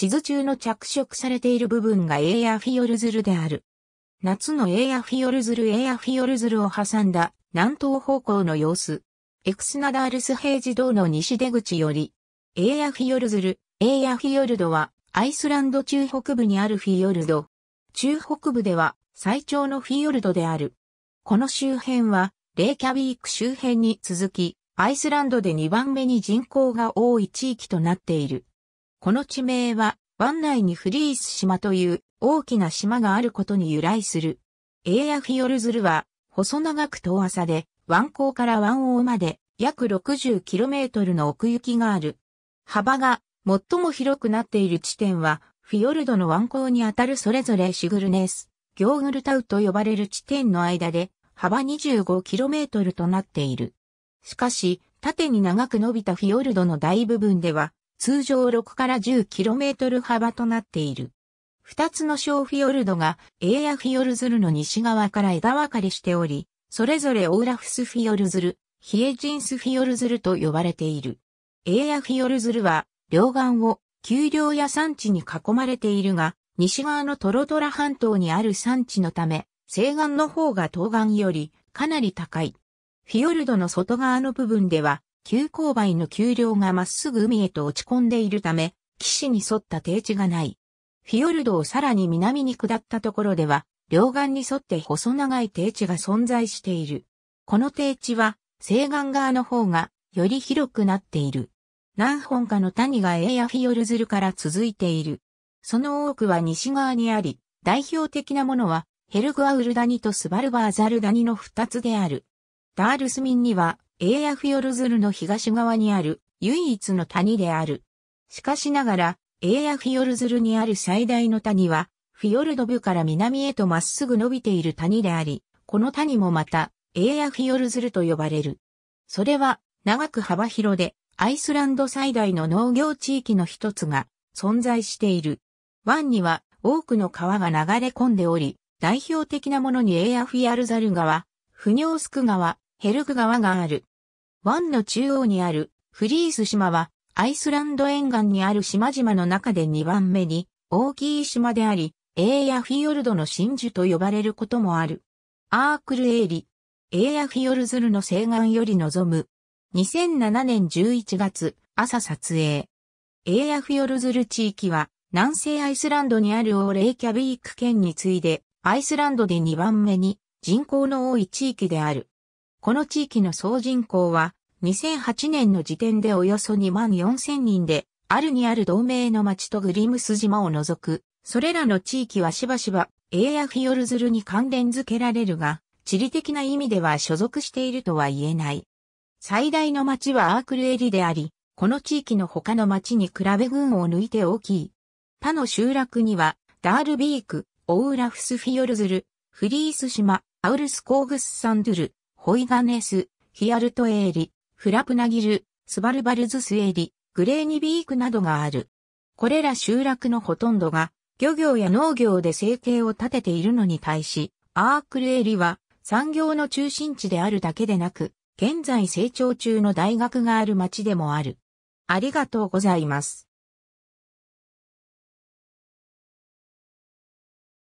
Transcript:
地図中の着色されている部分がエーヤフィオルズルである。夏のエーヤフィオルズルエーヤフィオルズルを挟んだ南東方向の様子。エクスナダールス平地道の西出口より、エーヤフィオルズル、エーヤフィヨルドはアイスランド中北部にあるフィヨルド。中北部では最長のフィヨルドである。この周辺はレイキャビーク周辺に続き、アイスランドで2番目に人口が多い地域となっている。この地名は、湾内にフリース島という大きな島があることに由来する。エーヤフィヨルズルは、細長く遠浅で、湾口から湾王まで約 60km の奥行きがある。幅が最も広くなっている地点は、フィヨルドの湾口にあたるそれぞれシグルネス、ギョーグルタウと呼ばれる地点の間で、幅 25km となっている。しかし、縦に長く伸びたフィヨルドの大部分では、通常6から 10km 幅となっている。二つの小フィヨルドがエーアフィヨルズルの西側から枝分かれしており、それぞれオーラフスフィヨルズル、ヒエジンスフィヨルズルと呼ばれている。エーアフィヨルズルは両岸を丘陵や山地に囲まれているが、西側のトロトラ半島にある山地のため、西岸の方が東岸よりかなり高い。フィヨルドの外側の部分では急勾配の丘陵がまっすぐ海へと落ち込んでいるため、岸に沿った低地がない。フィヨルドをさらに南に下ったところでは、両岸に沿って細長い低地が存在している。この低地は、西岸側の方が、より広くなっている。何本かの谷がエーヤフィヨルズルから続いている。その多くは西側にあり、代表的なものは、ヘルグアウルダニとスバルバーザルダニの二つである。ダールスミンには、エーヤフヨルズルの東側にある唯一の谷である。しかしながら、エーヤフヨルズルにある最大の谷は、フィヨルド部から南へとまっすぐ伸びている谷であり、この谷もまた、エーヤフィヨルズルと呼ばれる。それは、長く幅広で、アイスランド最大の農業地域の一つが存在している。湾には多くの川が流れ込んでおり、代表的なものにエーヤフィアルザル川、フニョースク川、ヘルグ川がある。湾の中央にあるフリース島はアイスランド沿岸にある島々の中で2番目に大きい島であり、エーヤフィヨルドの真珠と呼ばれることもある。アークルエーリ、エーヤフィヨルズルの西岸より望む。2007年11月、朝撮影。エーヤフィヨルズル地域は、南西アイスランドにあるオーレイキャビーク県に次いで、アイスランドで2番目に人口の多い地域である。この地域の総人口は、2008年の時点でおよそ2万4000人で、あるにある同盟の町とグリムス島を除く、それらの地域はしばしば、エーアフィヨルズルに関連づけられるが、地理的な意味では所属しているとは言えない。最大の町はアークルエリであり、この地域の他の町に比べ群を抜いて大きい。他の集落には、ダールビーク、オウラフスフィヨルズル、フリース島、アウルスコーグスサンドゥル、ホイガネス、ヒアルトエーリ、フラプナギル、スバルバルズスエーリ、グレーニビークなどがある。これら集落のほとんどが漁業や農業で生計を立てているのに対し、アークルエリは産業の中心地であるだけでなく、現在成長中の大学がある町でもある。ありがとうございます。